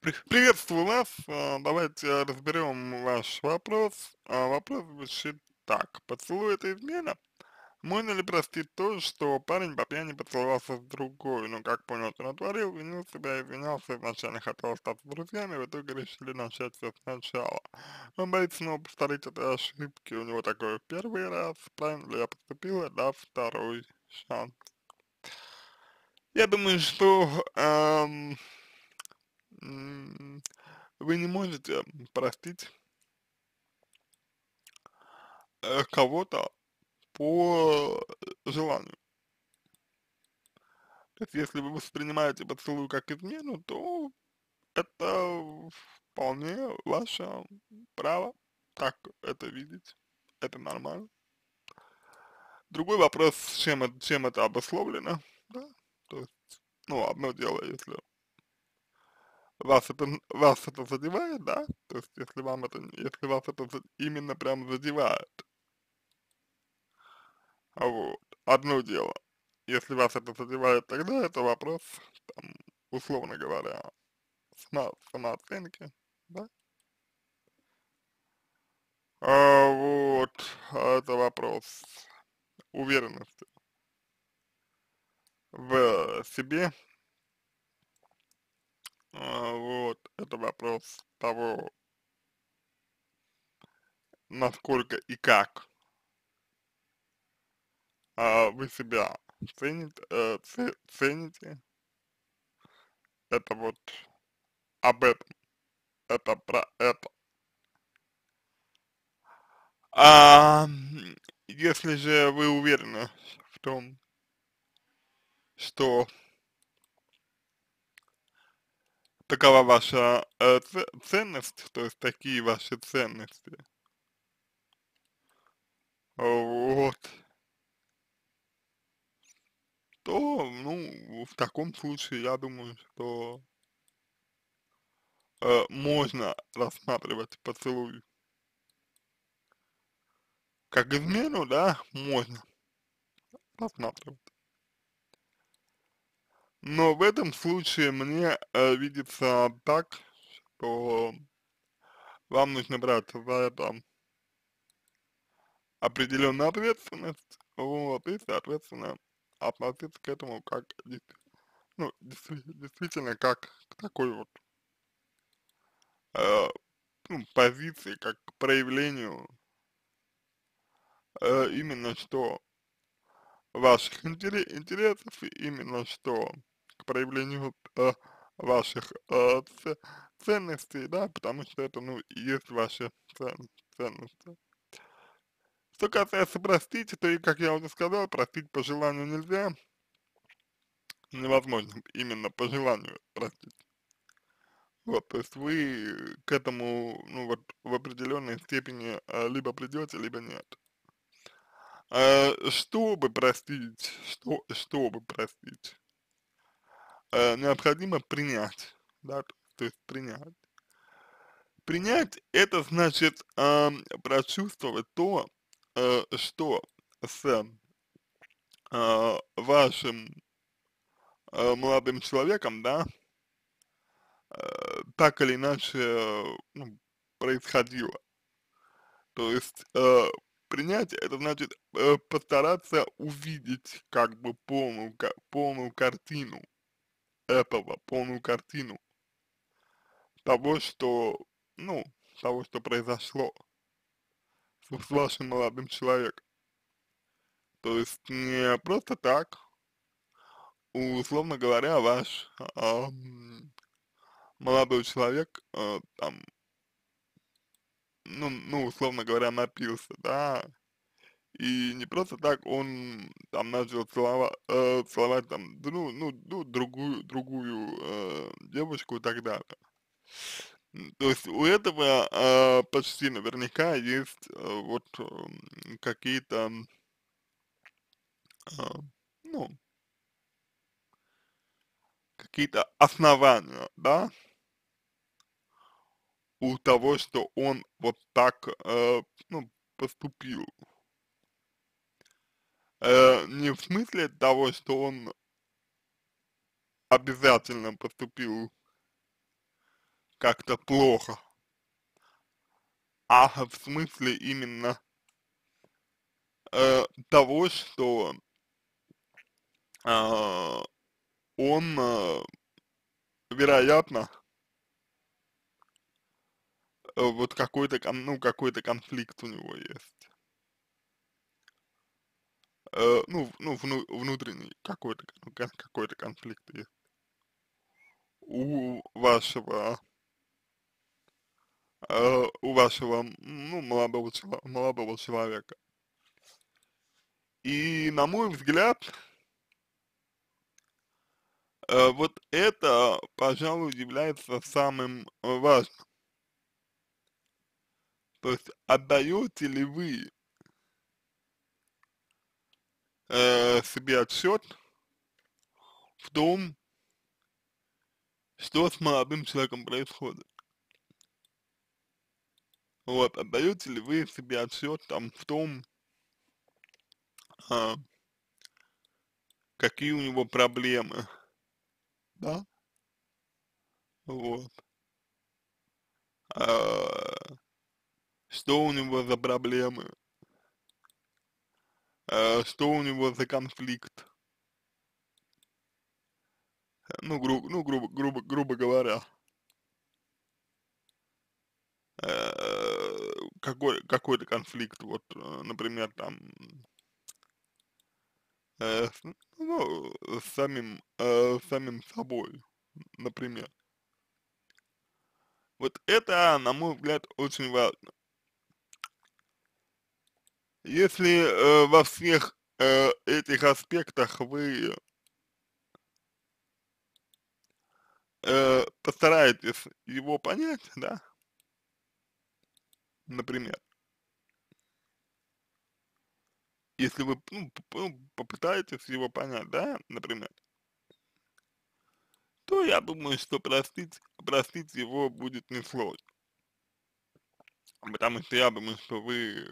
Приветствую вас. А, давайте э, разберем ваш вопрос. А, вопрос звучит так. Поцелуй это измена? Можно ли простить то, что парень по пьяни поцеловался с другой, но ну, как понял, что натворил, винил себя, извинялся, изначально хотел остаться с друзьями, в итоге решили начать все сначала. Он боится снова повторить этой ошибки, у него такое в первый раз, правильно ли я поступила, да, второй шанс. Я думаю, что эм, вы не можете простить э, кого-то по желанию. То есть, если вы воспринимаете поцелуй как измену, то это вполне ваше право так это видеть. Это нормально. Другой вопрос, чем, чем это обусловлено, да? То есть, ну, одно дело, если вас это, вас это задевает, да? То есть, если вам это, если вас это именно прям задевает. А вот. Одно дело. Если вас это задевает тогда, это вопрос, там, условно говоря, само, самооценки, да? А, вот. А это вопрос уверенности в себе, а, вот, это вопрос того, насколько и как а, вы себя цените, э, цените. Это вот об этом. Это про это. А если же вы уверены в том, что такова ваша э, ценность, то есть такие ваши ценности. Вот. То, ну, в таком случае, я думаю, что э, можно рассматривать поцелуй как измену, да, можно рассматривать. Но в этом случае мне э, видится так, что вам нужно брать за это определенную ответственность, вот, и, соответственно, относиться к этому как, ну, действительно, как к такой вот э, ну, позиции, как к проявлению э, именно что ваших интерес, интересов, именно что проявлению э, ваших э, ценностей, да, потому что это, ну, и есть ваши цен ценности. Что касается простить, то и, как я уже сказал, простить по желанию нельзя, невозможно именно по желанию простить. Вот, то есть вы к этому, ну вот, в определенной степени а, либо придете, либо нет. А, чтобы простить, что, чтобы простить, э, необходимо принять, да, то есть принять. Принять это значит э, прочувствовать то, э, что с э, вашим э, молодым человеком, да, э, так или иначе э, ну, происходило. То есть э, принять это значит э, постараться увидеть как бы полную, полную картину этого полную картину того, что, ну, того, что произошло с вашим молодым человеком. То есть не просто так, условно говоря, ваш э, молодой человек э, там, ну, ну, условно говоря, напился, да, и не просто так он там начал целова э, целовать там, ну, ну, ну, другую, другую э, девочку и так далее. То есть у этого э, почти наверняка есть э, вот э, какие-то, э, ну, какие-то основания, да, у того, что он вот так, э, ну, поступил э, не в смысле того, что он обязательно поступил как-то плохо, а в смысле именно э, того, что э, он, э, вероятно, э, вот какой-то, ну, какой-то конфликт у него есть э, ну, ну, вну, внутренний какой-то ну, какой-то конфликт есть у вашего э, у вашего ну молодого молодого человека. И на мой взгляд, э, вот это, пожалуй, является самым э, важным. То есть отдаете ли вы э, себе отчет в том, что с молодым человеком происходит. Вот, отдаете а ли вы себе отчет там в том, а, какие у него проблемы, да? Вот. А, что у него за проблемы? Э, что у него за конфликт. Ну, гру, ну грубо, грубо, грубо говоря. Э, какой, какой-то конфликт, вот, э, например, там, э, ну, с самим, э, самим собой, например. Вот это, на мой взгляд, очень важно. Если э, во всех э, этих аспектах вы э, постараетесь его понять, да, например, если вы ну, ну, попытаетесь его понять, да, например, то я думаю, что простить, простить его будет несложно. Потому что я думаю, что вы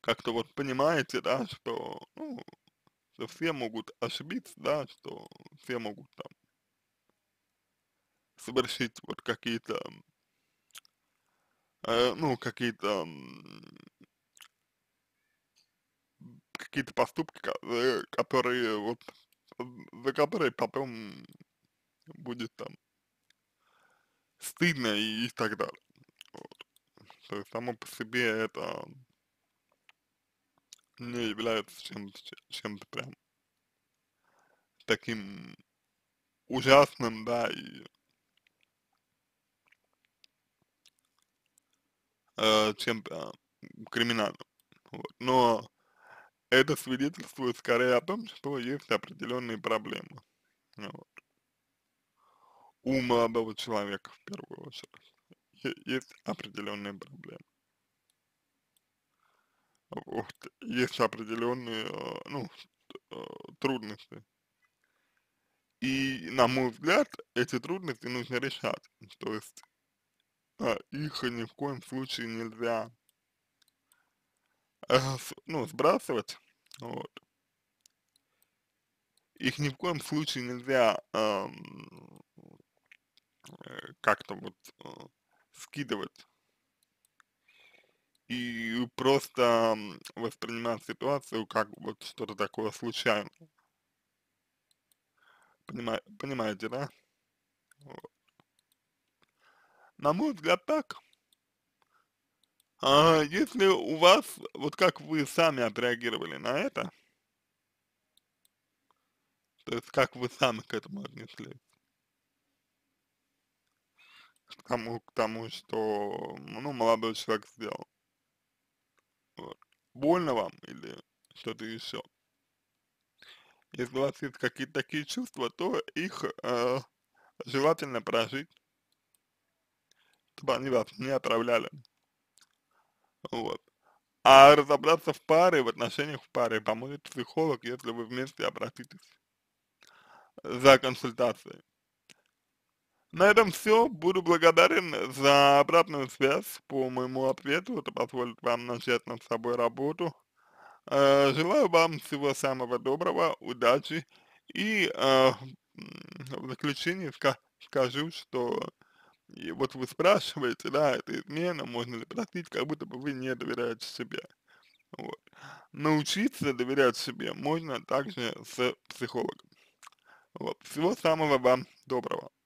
как-то вот понимаете, да, что, ну, что все могут ошибиться, да, что все могут там совершить вот какие-то, э, ну, какие-то какие-то поступки, э, которые вот за которые потом будет там стыдно и, и так далее. Вот. То есть само по себе это не является чем-то чем прям таким ужасным, да, и э, чем-то а, криминальным. Вот. Но это свидетельствует скорее о том, что есть определенные проблемы. Вот. У молодого человека в первую очередь есть определенные проблемы. Вот. Есть определенные, а, ну, а, трудности. И, на мой взгляд, эти трудности нужно решать. То есть а, их ни в коем случае нельзя э, ну, сбрасывать. Вот. Их ни в коем случае нельзя э, как-то вот э, скидывать и просто воспринимать ситуацию как вот что-то такое случайное. Понима понимаете, да? Вот. На мой взгляд, так. А если у вас, вот как вы сами отреагировали на это, то есть как вы сами к этому отнеслись? К тому, к тому, что, ну, молодой человек сделал. Вот. Больно вам или что-то еще? Если у вас есть какие-то такие чувства, то их э, желательно прожить, чтобы они вас не отравляли. Вот. А разобраться в паре, в отношениях в паре поможет психолог, если вы вместе обратитесь за консультацией. На этом все. Буду благодарен за обратную связь по моему ответу. Это позволит вам начать над собой работу. Э, желаю вам всего самого доброго, удачи и э, в заключение ска скажу, что и вот вы спрашиваете, да, это измена, можно ли простить, как будто бы вы не доверяете себе. Вот. Научиться доверять себе можно также с психологом. Вот. Всего самого вам доброго.